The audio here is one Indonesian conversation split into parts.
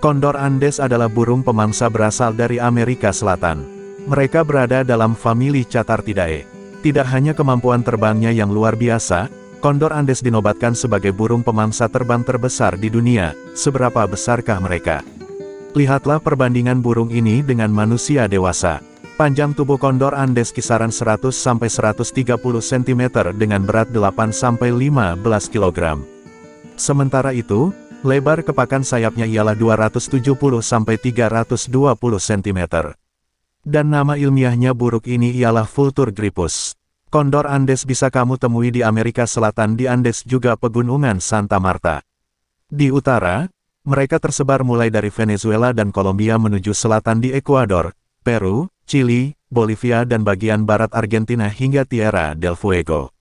Kondor Andes adalah burung pemangsa berasal dari Amerika Selatan. Mereka berada dalam famili Catartidae. Tidak hanya kemampuan terbangnya yang luar biasa, kondor Andes dinobatkan sebagai burung pemangsa terbang terbesar di dunia. Seberapa besarkah mereka? Lihatlah perbandingan burung ini dengan manusia dewasa. Panjang tubuh kondor Andes kisaran 100-130 cm dengan berat 8-15 kg. Sementara itu, Lebar kepakan sayapnya ialah 270-320 sampai cm. Dan nama ilmiahnya buruk ini ialah Vultur gripus. Kondor Andes bisa kamu temui di Amerika Selatan di Andes juga pegunungan Santa Marta. Di utara, mereka tersebar mulai dari Venezuela dan Kolombia menuju selatan di Ekuador, Peru, Chili, Bolivia dan bagian barat Argentina hingga Tierra del Fuego.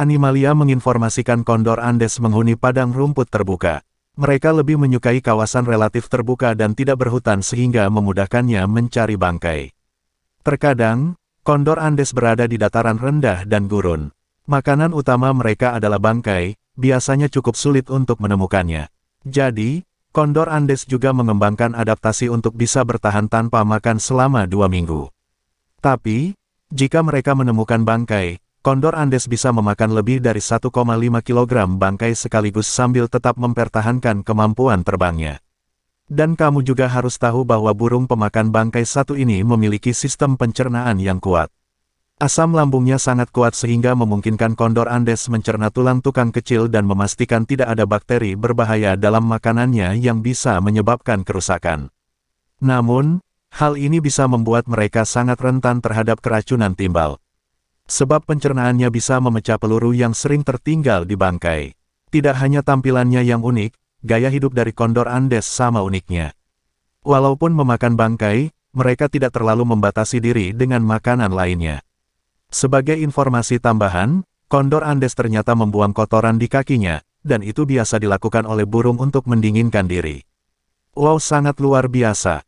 Animalia menginformasikan kondor Andes menghuni padang rumput terbuka. Mereka lebih menyukai kawasan relatif terbuka dan tidak berhutan sehingga memudahkannya mencari bangkai. Terkadang, kondor Andes berada di dataran rendah dan gurun. Makanan utama mereka adalah bangkai, biasanya cukup sulit untuk menemukannya. Jadi, kondor Andes juga mengembangkan adaptasi untuk bisa bertahan tanpa makan selama dua minggu. Tapi, jika mereka menemukan bangkai, Kondor Andes bisa memakan lebih dari 1,5 kg bangkai sekaligus sambil tetap mempertahankan kemampuan terbangnya. Dan kamu juga harus tahu bahwa burung pemakan bangkai satu ini memiliki sistem pencernaan yang kuat. Asam lambungnya sangat kuat sehingga memungkinkan kondor Andes mencerna tulang tukang kecil dan memastikan tidak ada bakteri berbahaya dalam makanannya yang bisa menyebabkan kerusakan. Namun, hal ini bisa membuat mereka sangat rentan terhadap keracunan timbal. Sebab pencernaannya bisa memecah peluru yang sering tertinggal di bangkai. Tidak hanya tampilannya yang unik, gaya hidup dari kondor Andes sama uniknya. Walaupun memakan bangkai, mereka tidak terlalu membatasi diri dengan makanan lainnya. Sebagai informasi tambahan, kondor Andes ternyata membuang kotoran di kakinya, dan itu biasa dilakukan oleh burung untuk mendinginkan diri. Wow sangat luar biasa.